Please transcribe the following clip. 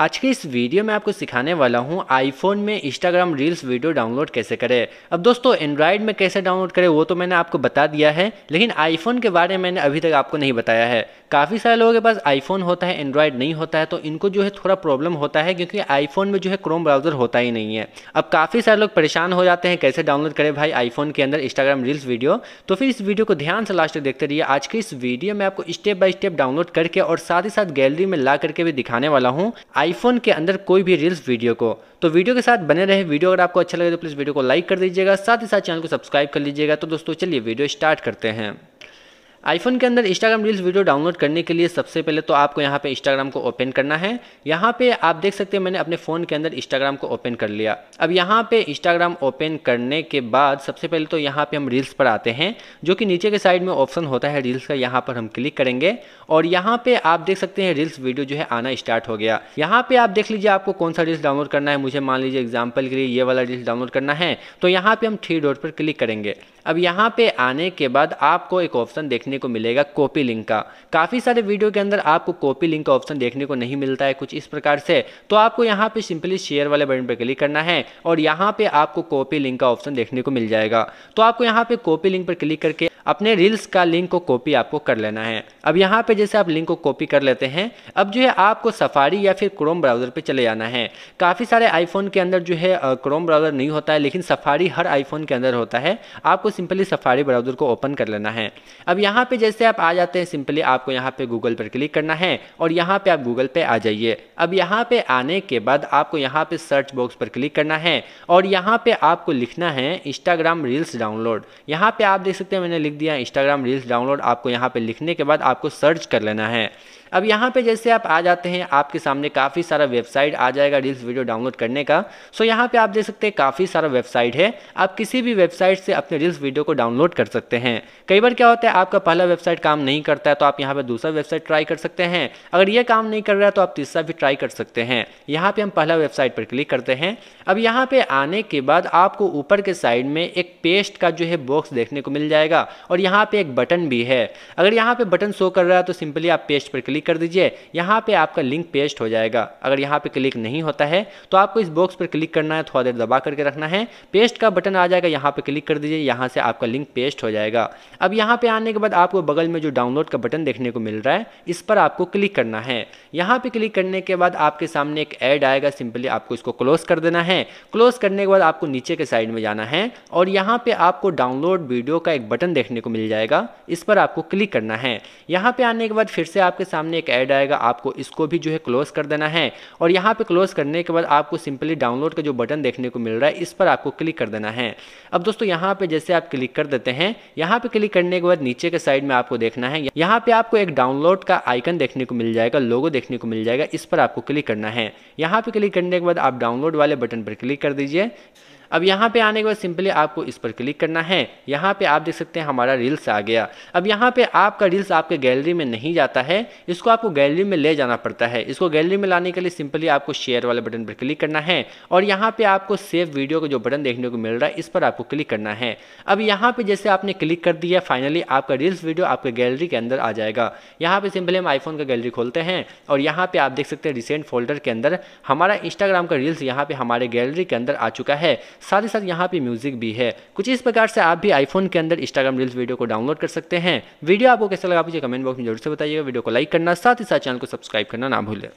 आज के इस वीडियो में आपको सिखाने वाला हूँ आईफोन में इंस्टाग्राम रील्स वीडियो डाउनलोड कैसे करें अब दोस्तों एंड्रॉयड में कैसे डाउनलोड करें वो तो मैंने आपको बता दिया है लेकिन आईफोन के बारे में मैंने अभी तक आपको नहीं बताया है काफ़ी सारे लोगों के पास आईफोन होता है एंड्रॉयड नहीं होता है तो इनको जो है थोड़ा प्रॉब्लम होता है क्योंकि आईफोन में जो है क्रोम ब्राउज़र होता ही नहीं है अब काफ़ी सारे लोग परेशान हो जाते हैं कैसे डाउनलोड करें भाई आईफोन के अंदर इंस्टाग्राम रील्स वीडियो तो फिर इस वीडियो को ध्यान से लास्ट तक देखते रहिए आज के इस वीडियो में आपको स्टेप बाय स्टेप डाउनलोड करके और साथ ही साथ गैलरी में ला करके भी दिखाने वाला हूँ आई आईफोन के अंदर कोई भी रील्स वीडियो को तो वीडियो के साथ बने रहे वीडियो अगर आपको अच्छा लगे तो प्लीज़ वीडियो को लाइक कर दीजिएगा साथ ही साथ चैनल को सब्सक्राइब कर लीजिएगा तो दोस्तों चलिए वीडियो स्टार्ट करते हैं आईफोन के अंदर इंस्टाग्राम रील्स वीडियो डाउनलोड करने के लिए सबसे पहले तो आपको यहाँ पे इंस्टाग्राम को ओपन करना है यहाँ पे आप देख सकते हैं मैंने अपने फ़ोन के अंदर इंस्टाग्राम को ओपन कर लिया अब यहाँ पे इंस्टाग्राम ओपन करने के बाद सबसे पहले तो यहाँ पे हम रील्स पर आते हैं जो कि नीचे के साइड में ऑप्शन होता है रील्स का यहाँ पर हम क्लिक करेंगे और यहाँ पर आप देख सकते हैं रील्स वीडियो जो है आना स्टार्ट हो गया यहाँ पर आप देख लीजिए आपको कौन सा रील्स डाउनलोड करना है मुझे मान लीजिए एग्जाम्पल के लिए ये वाला रील्स डाउनलोड करना है तो यहाँ पर हम थ्री डॉट पर क्लिक करेंगे अब यहाँ पे आने के बाद आपको एक ऑप्शन देखने को मिलेगा कॉपी लिंक का काफ़ी सारे वीडियो के अंदर आपको कॉपी लिंक का ऑप्शन देखने को नहीं मिलता है कुछ इस प्रकार से तो आपको यहाँ पे सिंपली शेयर वाले बटन पर क्लिक करना है और यहाँ पे आपको कॉपी लिंक का ऑप्शन देखने को मिल जाएगा तो आपको यहाँ पे कॉपी लिंक पर क्लिक करके अपने रील्स का लिंक को कॉपी आपको कर लेना है अब यहाँ पे जैसे आप लिंक को कॉपी कर लेते हैं अब जो है आपको सफारी या फिर क्रोम ब्राउज़र पे चले जाना है काफ़ी सारे आईफोन के अंदर जो है क्रोम ब्राउज़र नहीं होता है लेकिन सफारी हर आईफोन के अंदर होता है आपको सिंपली सफारी ब्राउज़र को ओपन कर लेना है अब यहाँ पर जैसे आप आ जाते हैं सिंपली आपको यहाँ पर गूगल पर क्लिक करना है और यहाँ पर आप गूगल पर आ जाइए अब यहाँ पर आने के बाद आपको यहाँ पर सर्च बॉक्स पर क्लिक करना है और यहाँ पर आपको लिखना है इंस्टाग्राम रील्स डाउनलोड यहाँ पर आप देख सकते हैं मैंने लिख दिया है इंस्टाग्राम रील्स डाउनलोड आपको यहाँ पे लिखने के बाद आपको सर्च कर लेना है अब यहाँ पे जैसे आप आ जाते हैं आपके सामने काफ़ी सारा वेबसाइट आ जाएगा रील्स वीडियो डाउनलोड करने का सो यहाँ पे आप देख सकते हैं काफ़ी सारा वेबसाइट है आप किसी भी वेबसाइट से अपने रील्स वीडियो को डाउनलोड कर सकते हैं कई बार क्या होता है आपका पहला वेबसाइट काम नहीं करता है तो आप यहाँ पर दूसरा वेबसाइट ट्राई कर सकते हैं अगर ये काम नहीं कर रहा है तो आप तीसरा भी ट्राई कर सकते हैं यहाँ पर हम पहला वेबसाइट पर क्लिक करते हैं अब यहाँ पर आने के बाद आपको ऊपर के साइड में एक पेस्ट का जो है बॉक्स देखने को मिल जाएगा और यहाँ पर एक बटन भी है अगर यहाँ पर बटन शो कर रहा है तो सिंपली आप पेस्ट पर क्लिक क्लिक कर दीजिए यहाँ पे आपका लिंक पेस्ट हो जाएगा अगर यहाँ पे क्लिक नहीं होता है तो आपको इस बॉक्स पर क्लिक करना है थोड़ा देर दबा करके रखना है पेस्ट का बटन आ जाएगा यहाँ पे क्लिक कर दीजिए यहाँ से आपका लिंक पेस्ट हो जाएगा अब यहाँ पे आने के बाद आपको बगल में जो डाउनलोड का बटन देखने को मिल रहा है इस पर आपको क्लिक करना है यहाँ पे क्लिक करने के बाद आपके सामने एक ऐड आएगा सिंपली आपको इसको क्लोज कर देना है क्लोज करने के बाद आपको नीचे के साइड में जाना है और यहाँ पे आपको डाउनलोड वीडियो का एक बटन देखने को मिल जाएगा इस पर आपको क्लिक करना है यहाँ पे आने के बाद फिर से आपके सामने सामने एक ऐड आएगा आपको इसको भी जो है क्लोज कर देना है और यहाँ पे क्लोज करने के बाद आपको सिंपली डाउनलोड का जो बटन देखने को मिल रहा है इस पर आपको क्लिक कर देना है अब दोस्तों यहाँ पे जैसे आप क्लिक कर देते हैं यहाँ पे क्लिक करने के बाद नीचे के साइड में आपको देखना है यहाँ पे आपको एक डाउनलोड का आइकन देखने को मिल जाएगा लोगो देखने को मिल जाएगा इस पर आपको क्लिक करना है यहाँ पे क्लिक करने के बाद आप डाउनलोड वाले बटन पर क्लिक कर दीजिए अब यहाँ पे आने के बाद सिंपली आपको इस पर क्लिक करना है यहाँ पे आप देख सकते हैं हमारा रील्स आ गया अब यहाँ पे आपका रील्स आपके गैलरी में नहीं जाता है इसको आपको गैलरी में ले जाना पड़ता है इसको गैलरी में लाने के लिए सिंपली आपको शेयर वाले बटन पर क्लिक करना है और यहाँ पर आपको सेव वीडियो का जो बटन देखने को मिल रहा है इस पर आपको क्लिक करना है अब यहाँ पर जैसे आपने क्लिक कर दिया फाइनली आपका रील्स वीडियो आपके गैलरी के अंदर आ जाएगा यहाँ पर सिंपली हम आईफोन का गैलरी खोलते हैं और यहाँ पर आप देख सकते हैं रिसेंट फोल्डर के अंदर हमारा इंस्टाग्राम का रील्स यहाँ पर हमारे गैलरी के अंदर आ चुका है साथ ही साथ यहाँ पे म्यूज़िक भी है कुछ इस प्रकार से आप भी आईफोन के अंदर इंस्टाग्राम रील्स वीडियो को डाउनलोड कर सकते हैं वीडियो आपको कैसा लगा मुझे कमेंट बॉक्स में जरूर से बताइएगा वीडियो को लाइक करना साथ ही साथ चैनल को सब्सक्राइब करना ना भूलें